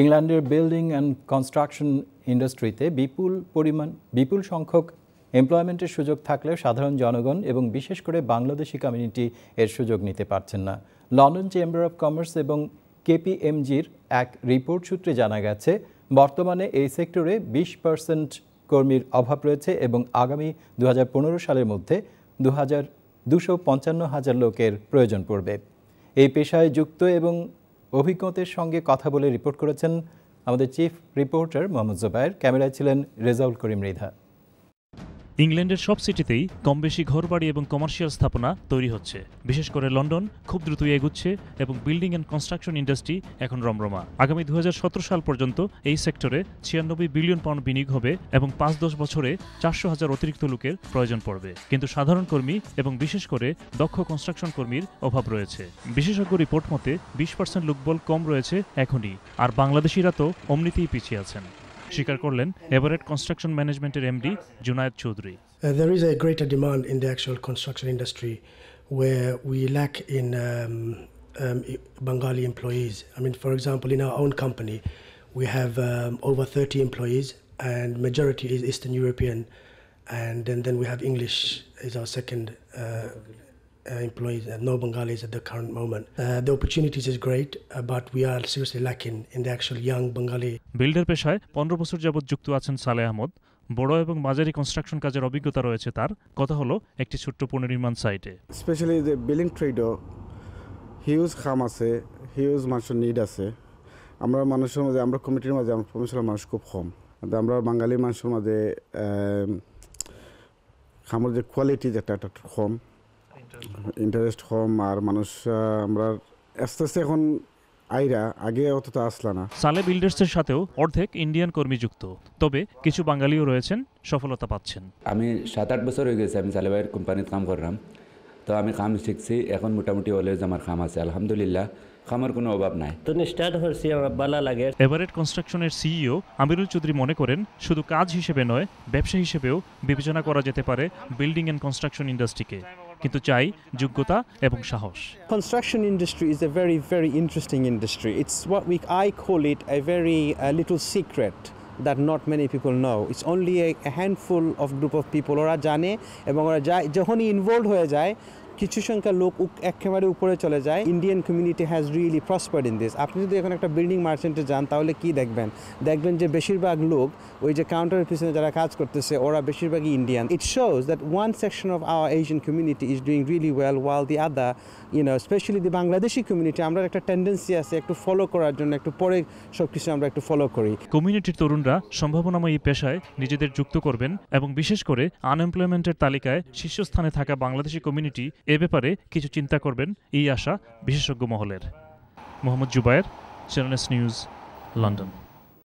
ইংল্যান্ডের building and construction ইন্ডাস্ট্রিতে বিপুল পরিমাণ বিপুল সংখ্যক এমপ্লয়মেন্টের সুযোগ থাকলেও সাধারণ জনগণ এবং বিশেষ করে বাংলাদেশি কমিউনিটি এর সুযোগ নিতে পারছেন না লন্ডন চেম্বার অব কমার্স এবং কেপিএমজির এক রিপোর্ট সূত্রে জানা গেছে বর্তমানে এই সেক্টরে বিশ পার্সেন্ট কর্মীর অভাব রয়েছে এবং আগামী দু সালের মধ্যে দু হাজার দুশো পঞ্চান্ন হাজার লোকের প্রয়োজন পড়বে এই পেশায় যুক্ত এবং অভিজ্ঞতার সঙ্গে কথা বলে রিপোর্ট করেছেন আমাদের চিফ রিপোর্টার মোহাম্মদ জোবায়ের ক্যামেরায় ছিলেন রেজাউল করিম রিধা ইংল্যান্ডের সব সিটিতেই কম বেশি ঘরবাড়ি এবং কমার্শিয়াল স্থাপনা তৈরি হচ্ছে বিশেষ করে লন্ডন খুব দ্রুতই এগুচ্ছে এবং বিল্ডিং অ্যান্ড কনস্ট্রাকশন ইন্ডাস্ট্রি এখন রমরমা আগামী দু সাল পর্যন্ত এই সেক্টরে ছিয়ানব্বই বিলিয়ন পাউন্ড বিনিয়োগ হবে এবং পাঁচ দশ বছরে চারশো হাজার অতিরিক্ত লোকের প্রয়োজন পড়বে কিন্তু সাধারণ কর্মী এবং বিশেষ করে দক্ষ কনস্ট্রাকশন কর্মীর অভাব রয়েছে বিশেষজ্ঞ রিপোর্ট মতে বিশ পার্সেন্ট লোকবল কম রয়েছে এখনই আর বাংলাদেশিরা তো অমনিতেই পিছিয়ে আছেন স্বীকার করলেন এভারেট কনস্ট্রাকশন ম্যানেজমেন্টের MD Junaid Chowdhury uh, There is a greater demand in the actual construction industry where we lack in um, um, Bengali employees. I mean, for example, in our own company, we have um, over 30 employees and majority is Eastern European and, then we have English is our second uh, Uh, employees and uh, no Bengalis at the current moment. Uh, the opportunities is great, but we are seriously lacking in the actual young Bengali. Builder পেশায় পনেরো বছর যাবৎ যুক্ত আছেন সালে আহমদ বড় এবং মাঝারি কনস্ট্রাকশন কাজের অভিজ্ঞতা রয়েছে তার কথা হলো একটি ছোট্ট পুনর্নির্মাণ সাইটে স্পেশালি যে বিল্ডিং ট্রেডও হিউজ খাম আছে হিউজ মানুষের নিড আছে আমরা মানুষের মাঝে আমরা কমিটির মাঝে আমরা প্রফেশনাল মানুষ খুব কম আমরা বাঙালি মানুষের মাঝে খামের যে কোয়ালিটি যেটা একটা কম ইন্টারেস্ট কম আর মানুষ আমরা আস্তে আস্তে এখন আইরা আগে অতটা আসলা না সালে বিল্ডার্সের সাথেও অর্ধেক ইন্ডিয়ান কর্মী যুক্ত তবে কিছু বাঙালিও রয়েছেন সফলতা পাচ্ছেন আমি সাত আট বছর হয়ে গেছে আমি সালে ভাইয়ের কোম্পানিতে কাম করলাম তো আমি কাম শিখছি এখন মোটামুটি অলওয়েজ আমার কাম আছে আলহামদুলিল্লাহ কামার কোনো অভাব নাই তো স্টার্ট হয়েছে আমার ভালো লাগে এভারেট কনস্ট্রাকশনের সিইও আমিরুল চৌধুরী মনে করেন শুধু কাজ হিসেবে নয় ব্যবসা হিসেবেও বিবেচনা করা যেতে পারে বিল্ডিং অ্যান্ড কনস্ট্রাকশন ইন্ডাস্ট্রিকে কিন্তু চাই যোগ্যতা এবং সাহস construction industry is a very very interesting industry it's what we I call it a very little secret that not many people know it's only a handful of group of people ওরা জানে এবং ওরা যায় যখনই involve হয়ে যায় কিছু সংখ্যা লোক একেবারে উপরে চলে যায় Indian community has really prospered in this আপনি যদি এখন একটা বিল্ডিং মার্চেন্টে যান তাহলে কি দেখবেন দেখবেন যে বেশিরভাগ লোক ওই যে কাউন্টারের পিছনে যারা কাজ করতেছে ওরা বেশিরভাগই Indian it shows that one section of our Asian community is doing really well well the other you know especially the Bangladeshi community আমরা একটা টেন্ডেন্সি আছে একটু ফলো করার জন্য একটু পরে সব কিছু আমরা একটু ফলো করি কমিউনিটির তরুণরা সম্ভাবনাময় এই পেশায় নিজেদের যুক্ত করবেন এবং বিশেষ করে আনএমপ্লয়মেন্টের তালিকায় শীর্ষস্থানে থাকা বাংলাদেশি কমিউনিটি এ ব্যাপারে কিছু চিন্তা করবেন এই আশা বিশেষজ্ঞ মহলের Mohammad Zubair Channel S news London